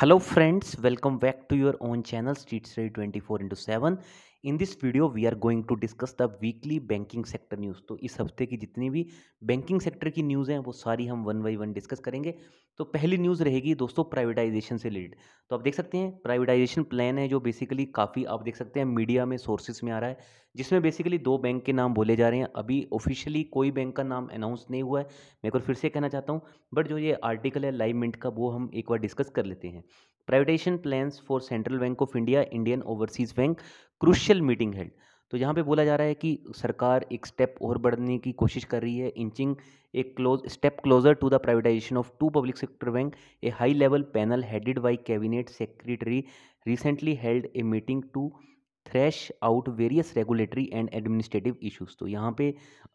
hello friends welcome back to your own channel street 24 into 7 in this video we are going to discuss the weekly banking sector news तो इस हफ्ते की जितनी भी banking sector की news हैं वो सारी हम वन बाई वन डिस्कस करेंगे तो पहली न्यूज़ रहेगी दोस्तों प्राइवेटाइजेशन से रिलेटेड तो आप देख सकते हैं प्राइवेटाइजेशन प्लान है जो बेसिकली काफ़ी आप देख सकते हैं मीडिया में सोर्सेज में आ रहा है जिसमें बेसिकली दो बैंक के नाम बोले जा रहे हैं अभी ऑफिशियली कोई बैंक का नाम अनाउंस नहीं हुआ है मैं एक बार फिर से कहना चाहता हूँ बट जो ये आर्टिकल है लाइव मिंट का वो हम एक बार डिस्कस कर लेते हैं privatisation plans for Central Bank of India Indian Overseas Bank crucial meeting held तो यहाँ पे बोला जा रहा है कि सरकार एक स्टेप और बढ़ने की कोशिश कर रही है इंचिंग एक close step closer to the privatisation of two public sector bank a high level panel headed by cabinet secretary recently held a meeting to thrash out various regulatory and administrative issues तो यहाँ पे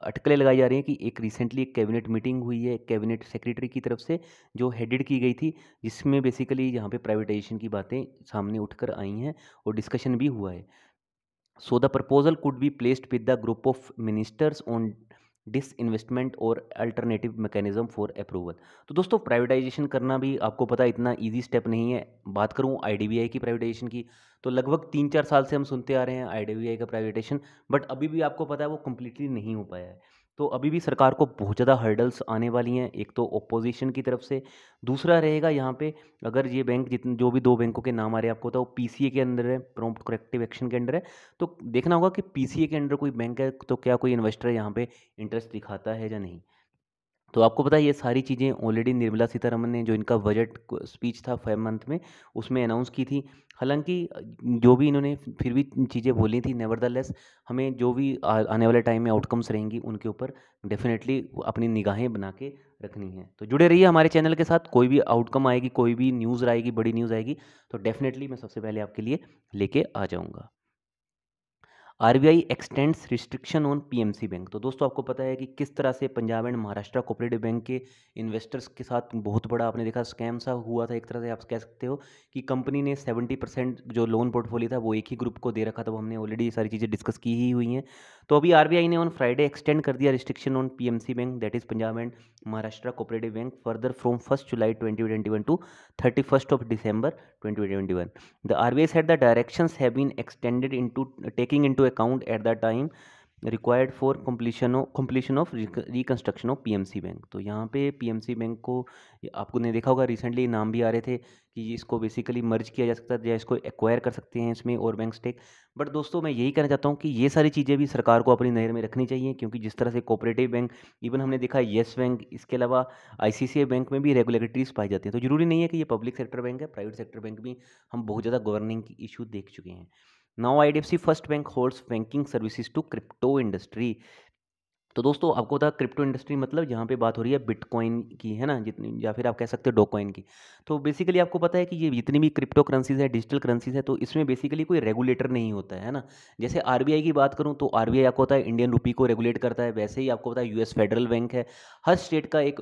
अटकलें लगाई जा रही हैं कि एक रिसेंटली एक कैबिनेट मीटिंग हुई है कैबिनेट सेक्रेटरी की तरफ से जो हेडेड की गई थी जिसमें बेसिकली यहाँ पे प्राइवेटाइजेशन की बातें सामने उठकर आई हैं और डिस्कशन भी हुआ है so the proposal could be placed with the group of ministers on disinvestment और अल्टरनेटिव मैकेनिज्म फॉर अप्रूवल तो दोस्तों प्राइवेटाइजेशन करना भी आपको पता इतना इजी स्टेप नहीं है बात करूं आई की प्राइवेटाइजेशन की तो लगभग तीन चार साल से हम सुनते आ रहे हैं आई का प्राइवेटाइजेशन बट अभी भी आपको पता है वो कम्प्लीटली नहीं हो पाया है तो अभी भी सरकार को बहुत ज़्यादा हर्डल्स आने वाली हैं एक तो ओपोजिशन की तरफ से दूसरा रहेगा यहाँ पे अगर ये बैंक जितने जो भी दो बैंकों के नाम आ रहे हैं आपको बताओ पीसीए के अंदर है प्रॉम्प्ट करेक्टिव एक्शन के अंडर है तो देखना होगा कि पीसीए के अंडर कोई बैंक है तो क्या कोई इन्वेस्टर यहाँ पर इंटरेस्ट दिखाता है या नहीं तो आपको पता है ये सारी चीज़ें ऑलरेडी निर्मला सीतारमन ने जो इनका बजट स्पीच था फाइव मंथ में उसमें अनाउंस की थी हालांकि जो भी इन्होंने फिर भी चीज़ें बोली थी नेवर हमें जो भी आने वाले टाइम में आउटकम्स रहेंगी उनके ऊपर डेफिनेटली अपनी निगाहें बना के रखनी है तो जुड़े रहिए हमारे चैनल के साथ कोई भी आउटकम आएगी कोई भी न्यूज़ आएगी बड़ी न्यूज़ आएगी तो डेफिनेटली मैं सबसे पहले आपके लिए लेके आ जाऊँगा R B I extends restriction on P M C bank तो दोस्तों आपको पता है कि किस तरह से Punjab and Maharashtra cooperative bank के इन्वेस्टर्स के साथ बहुत बड़ा आपने देखा स्कैम सा हुआ था एक तरह से आप कह सकते हो कि कंपनी ने सेवेंटी परसेंट जो लोन पोर्टफोलियो था वो एक ही ग्रुप को दे रखा था वो हमने ऑलरेडी सारी चीज़ें डिस्कस की ही हुई हैं तो अभी आर ने ऑन फ्राइडे एक्सटेंड कर दिया restriction on PMC bank that is Punjab and Maharashtra cooperative bank further from first July twenty twenty one to thirty first of twenty one the R B I said the direction have been extended in to taking to account at the time required for completion of completion of reconstruction of PMC bank तो यहाँ पे PMC bank को आपको ने देखा होगा recently नाम भी आ रहे थे कि इसको बेसिकली मर्ज किया जा सकता है या इसको एक्वायर कर सकते हैं इसमें और बैंक स्टेक बट दोस्तों मैं यही कहना चाहता हूँ कि ये सारी चीज़ें भी सरकार को अपनी नज़र में रखनी चाहिए क्योंकि जिस तरह से कोऑपरेटिव बैंक इवन हमने देखा येस बैंक इसके अलावा आई बैंक में भी रेगुलेटरीज पाए जाते हैं तो ज़रूरी नहीं है कि ये पब्लिक सेक्टर बैंक है प्राइवेट सेक्टर बैंक भी हम बहुत ज़्यादा गवर्निंग की इशू देख चुके हैं Now IDFC First Bank holds banking services to crypto industry तो दोस्तों आपको पता क्रिप्टो इंडस्ट्री मतलब यहाँ पे बात हो रही है बिटकॉइन की है ना जितनी या फिर आप कह सकते हो डोकॉइन की तो बेसिकली आपको पता है कि ये जितनी भी क्रिप्टो करेंसीज है डिजिटल करेंसीज है तो इसमें बेसिकली कोई रेगुलेटर नहीं होता है ना जैसे आर की बात करूँ तो आर आपको पता है इंडियन रुपी को रेगुलेट करता है वैसे ही आपको पता है यूएस फेडरल बैंक है हर स्टेट का एक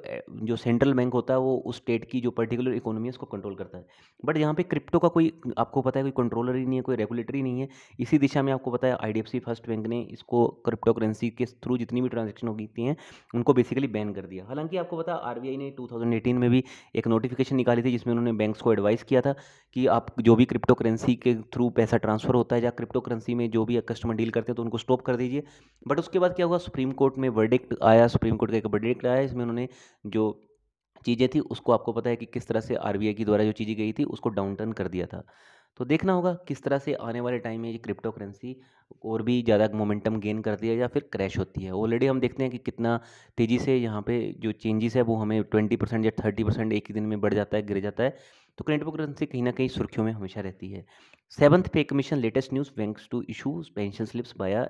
जो सेंट्रल बैंक होता है वो उस स्टेट की जो पर्टिकुलर इकोनॉमी है उसको कंट्रोल करता है बट यहाँ पर क्रिप्टो का कोई आपको पता है कोई कंट्रोलर ही नहीं है कोई रेगुलेटर ही नहीं है इसी दिशा में आपको पता है आई फर्स्ट बैंक ने इसको क्रिप्टो करेंसी के थ्रू जितनी भी ट्रांजेक्शन होगी थी हैं उनको बेसिकली बैन कर दिया हालांकि आपको पता आर ने एटीन में भी एक नोटिफिकेशन निकाली थी जिसमें उन्होंने बैंक्स को एडवाइस किया था कि आप जो भी क्रिप्टो करेंसी के थ्रू पैसा ट्रांसफर होता है या क्रिप्टो करेंसी में जो भी कस्टमर डील करते हैं तो उनको स्टॉप कर दीजिए बट उसके बाद क्या हुआ सुप्रीम कोर्ट में वर्डिक्ट आया सुप्रीम कोर्ट का एक वर्डिक्ट आया इसमें उन्होंने जो चीज़ें थी उसको आपको पता है कि किस तरह से आर की द्वारा जो चीज़ें गई थी उसको डाउन टर्न कर दिया था तो देखना होगा किस तरह से आने वाले टाइम में ये क्रिप्टो करेंसी और भी ज़्यादा मोमेंटम गेन करती है या फिर क्रैश होती है ऑलरेडी हम देखते हैं कि कितना तेज़ी से यहाँ पे जो चेंजेस है वो हमें ट्वेंटी परसेंट या थर्टी परसेंट एक ही दिन में बढ़ जाता है गिर जाता है तो क्रिप्टो करेंसी कहीं ना कहीं सुर्खियों में हमेशा रहती है seventh pay commission latest news banks to issues pension slips via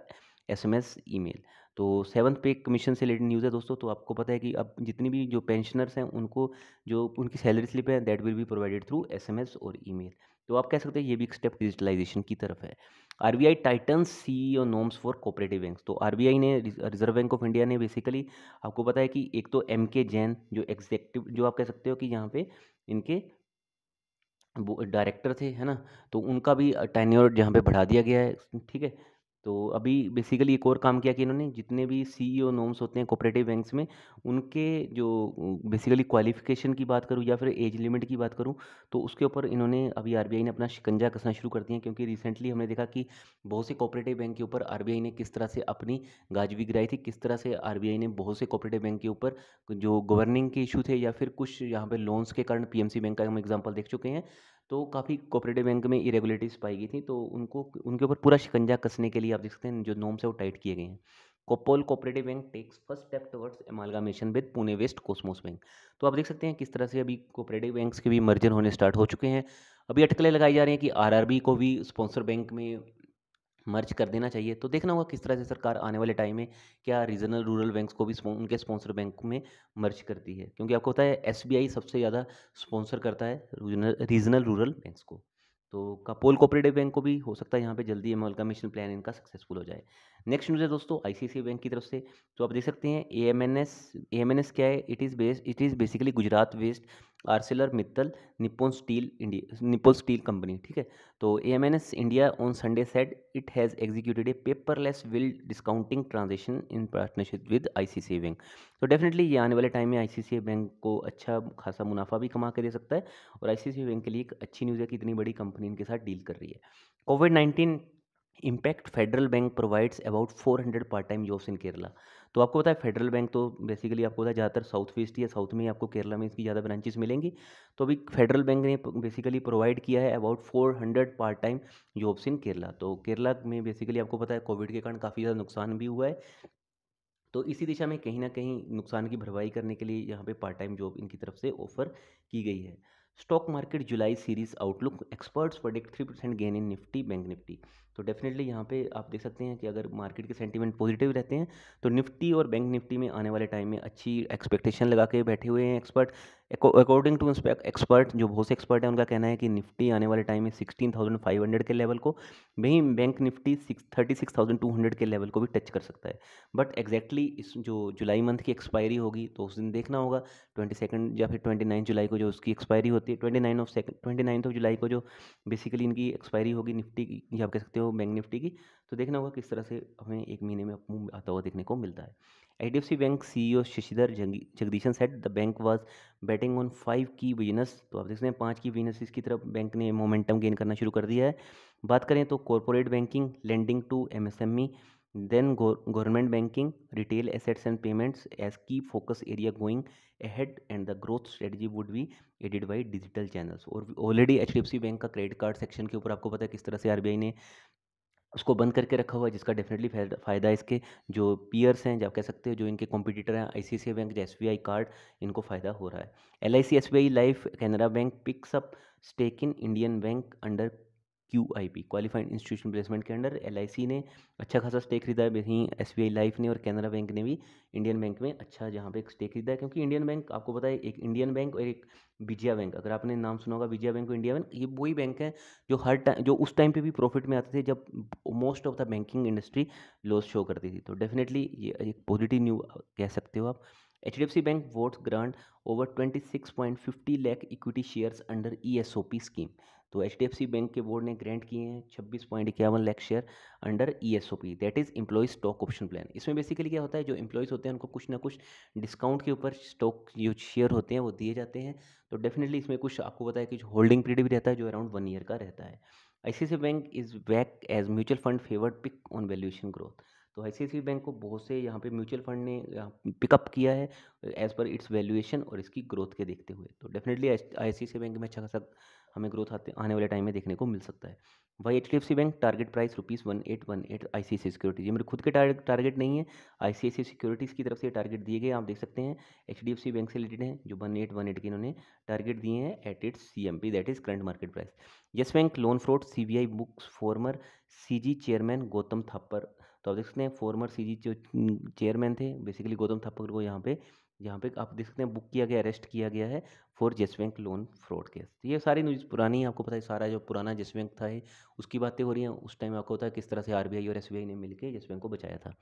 S M email तो सेवन्थ पे कमीशन से रिलेटेड न्यूज़ है दोस्तों तो आपको पता है कि अब जितनी भी जो पेंशनर्स हैं उनको जो उनकी सैलरी स्लिप है that will be provided through SMS और ईमेल तो आप कह सकते हैं ये भी एक स्टेप डिजिटलाइजेशन की तरफ है R B I tighten C O norms for cooperative bank तो आर बी आई ने रिजर्व बैंक ऑफ इंडिया ने बेसिकली आपको पता है कि एक तो एम के जैन जो एग्जेक्टिव जो आप कह सकते हो कि यहाँ पे इनके डायरेक्टर थे है ना तो उनका भी टेन्योर यहाँ पे बढ़ा दिया गया है ठीक है तो अभी बेसिकली एक और काम किया कि इन्होंने जितने भी सीईओ नोम्स e होते हैं कोऑपरेटिव बैंक्स में उनके जो बेसिकली क्वालिफिकेशन की बात करूँ या फिर एज लिमिट की बात करूँ तो उसके ऊपर इन्होंने अभी आरबीआई ने अपना शिकंजा कसना शुरू कर दिया क्योंकि रिसेंटली हमने देखा कि बहुत से कोऑपरेटिव बैंक के ऊपर आर ने किस तरह से अपनी गाजवी गिराई थी किस तरह से आर ने बहुत से कोऑपरेटिव बैंक के ऊपर जो गवर्निंग के इशू थे या फिर कुछ यहाँ पर लोन्स के कारण पी बैंक का हम एग्जाम्पल देख चुके हैं तो काफ़ी कोऑपरेटिव बैंक में इरेगुलेटिव पाई गई थी तो उनको उनके ऊपर पूरा शिकंजा कसने के लिए आप देख सकते हैं जो नॉम्स है वो टाइट किए गए हैं कोपोल cooperative bank takes first step towards amalgamation with Pune west Cosmos bank तो आप देख सकते हैं किस तरह से अभी कोऑपरेटिव बैंक्स के भी मर्जर होने स्टार्ट हो चुके हैं अभी अटकलें लगाई जा रही हैं कि आरआरबी को भी स्पॉन्सर बैंक में मर्ज कर देना चाहिए तो देखना होगा किस तरह से सरकार आने वाले टाइम में क्या रीजनल रूरल बैंक्स को भी उनके स्पॉन्सर बैंक में मर्ज करती है क्योंकि आपको पता है एसबीआई सबसे ज़्यादा स्पॉन्सर करता है रीजनल रूरल बैंक्स को तो कपोल कोऑपरेटिव बैंक को भी हो सकता है यहाँ पे जल्दी मिशन प्लान इनका सक्सेसफुल हो जाए नेक्स्ट न्यूज़ है दोस्तों आईसीआईसीआई बैंक की तरफ से तो आप देख सकते हैं A M N S A M N S क्या है it is based it is basically Gujarat based Arcelor Mittal Nippon steel India Nippon steel company ठीक है तो A M N S India on Sunday said it has executed a paperless bill discounting transaction in partnership with ICICI bank तो definitely ये आने वाले time में आई bank को अच्छा खासा मुनाफा भी कमा के दे सकता है और आई बैंक के लिए एक अच्छी न्यूज़ है कि इतनी बड़ी कंपनी इनके साथ डील कर रही है Covid nineteen impact Federal Bank provides about hundred part time jobs in Kerala तो आपको पता है फेडरल बैंक तो बेसिकली आपको पता है ज़्यादातर साउथ वेस्ट या साउथ में ही आपको केरला में इसकी ज़्यादा ब्रांचेस मिलेंगी तो अभी फेडरल बैंक ने बेसिकली प्रोवाइड किया है about four hundred part time jobs in Kerala तो केरला में बेसिकली आपको पता है कोविड के कारण काफ़ी ज़्यादा नुकसान भी हुआ है तो इसी दिशा में कहीं ना कहीं नुकसान की भरपाई करने के लिए यहाँ पे पार्ट टाइम जॉब इनकी तरफ से ऑफ़र की गई है stock market July series outlook experts predict three percent gain in Nifty bank Nifty तो डेफिनेटली यहाँ पे आप देख सकते हैं कि अगर मार्केट के सेंटीमेंट पॉजिटिव रहते हैं तो निफ्टी और बैंक निफ्टी में आने वाले टाइम में अच्छी एक्सपेक्टेशन लगा के बैठे हुए हैं एक्सपर्ट अकॉर्डिंग टू एक्सपर्ट जो बहुत से एक्सपर्ट हैं उनका कहना है कि निफ्टी आने वाले टाइम में सिक्सटीन थाउजेंड फाइव हंड्रेड के लेवल को वहीं bank Nifty six thirty six thousand two hundred के लेवल को भी टच कर सकता है बट exactly इस जो जुलाई मंथ की एक्सपायरी होगी तो उस दिन देखना होगा ट्वेंटी सेकेंड या फिर ट्वेंटी नाइन जुलाई को जो उसकी एक्सपायरी होती है twenty nine of second twenty ninth of July को जो बेसिकली इनकी एक्सपायरी होगी निफ्टी की या आप कह सकते हो बैंक निफ्टी की तो देखना होगा किस तरह से हमें एक महीने में मूव आता हुआ देखने को मिलता है H D F C C E O Sashidhar Jagdishan said the bank was betting on five key business तो आप देख सकते हैं पाँच की बिजनेस की तरफ बैंक ने मोमेंटम गेन करना शुरू कर दिया है बात करें तो corporate banking lending to M M S E then government banking retail assets and payments as key focus area going ahead and the growth strategy would be aided by digital channels और already H D F C bank का credit card section के ऊपर आपको पता है किस तरह से आर बी आई ने उसको बंद करके रखा हुआ है जिसका डेफिनेटली फ़ायदा इसके जो पीयर्स हैं जब कह सकते हो जो इनके कॉम्पिटिटर हैं I C bank S B I card इनको फ़ायदा हो रहा है L I C S B I life Canara bank picks up stake in Indian bank under Q I P qualified institution placement के अंडर एल आई सी ने अच्छा खासा stake खरीदा है वहीं एस बी आई लाइफ ने और कैनरा बैंक ने भी इंडियन बैंक में अच्छा जहाँ पे स्टेक खरीदा है क्योंकि इंडियन बैंक आपको पता है एक इंडियन बैंक और एक विजया बैंक अगर आपने नाम सुना होगा विजया बैंक और इंडिया बैंक ये वही बैंक है जो हर टाइम जो उस टाइम पर भी प्रॉफिट में आते थे जब most of the banking industry loss show करती थी तो डेफिनेटली ये एक पॉजिटिव न्यू कह सकते हो आप H D F C bank grant over twenty six point fifty lakh equity shares under E S O P scheme तो H D F C bank के बोर्ड ने ग्रांट किए हैं छब्बीस पॉइंट इक्यावन lakh share under E S O P that is employees stock option plan इसमें basically क्या होता है जो इम्प्लॉयज़ होते हैं उनको कुछ ना कुछ डिस्काउंट के ऊपर स्टॉक जो शेयर होते हैं वो दिए जाते हैं तो डेफिनेटली इसमें कुछ आपको पता है कि होल्डिंग पीरियड भी रहता है जो अराउंड वन ईयर का रहता है I bank is back as mutual fund favoured pick on valuation growth तो आई सी बैंक को बहुत से यहाँ पे म्यूचुअल फंड ने पिकअप किया है एज़ पर इट्स वैल्यूएशन और इसकी ग्रोथ के देखते हुए तो डेफिनेटली आई सी बैंक में अच्छा खासा हमें ग्रोथ आते आने वाले टाइम में देखने को मिल सकता है वही H D F C bank target price rupees one eight one eight I C C securities ये मेरे खुद के टारगेट टारगेट नहीं है आई सी सी सिक्योरिटीज़ की तरफ से टारगेट दिए गए आप देख सकते हैं H D F C bank से रिलेटेड हैं जो वन एट वन एट के इन्होंने टारगेट दिए हैं at its C M P that is current market price Yes bank loan fraud C B I books former C G chairman Gautam Thapar तो आप देख सकते हैं फॉर्मर सी जो चेयरमैन थे बेसिकली गौतम थप्पड़ को यहाँ पे यहाँ पे आप देख सकते हैं बुक किया गया अरेस्ट किया गया है फॉर जेस बैंक लोन फ्रॉड केस ये सारी न्यूज़ पुरानी है आपको पता है सारा जो पुराना जेस बैंक था है उसकी बातें हो रही हैं उस टाइम आपको पता है किस तरह से आरबीआई और एसबीआई ने मिलकर येस बैंक को बचाया था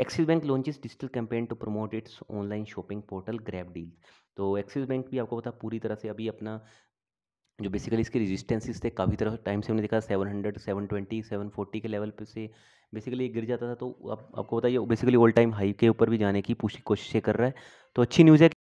Axis bank launches digital campaign to promote its online shopping portal grab deal तो एक्सिस बैंक भी आपको पता पूरी तरह से अभी अपना जो बेसिकली इसके रेजिस्टेंसेस थे काफ़ी तरह टाइम से हमने देखा seven hundred seven twenty seven forty के लेवल पे से बेसिकली गिर जाता था तो आप, आपको बताइए बेसिकली ऑल टाइम हाई के ऊपर भी जाने की पूरी कोशिशें कर रहा है तो अच्छी न्यूज़ है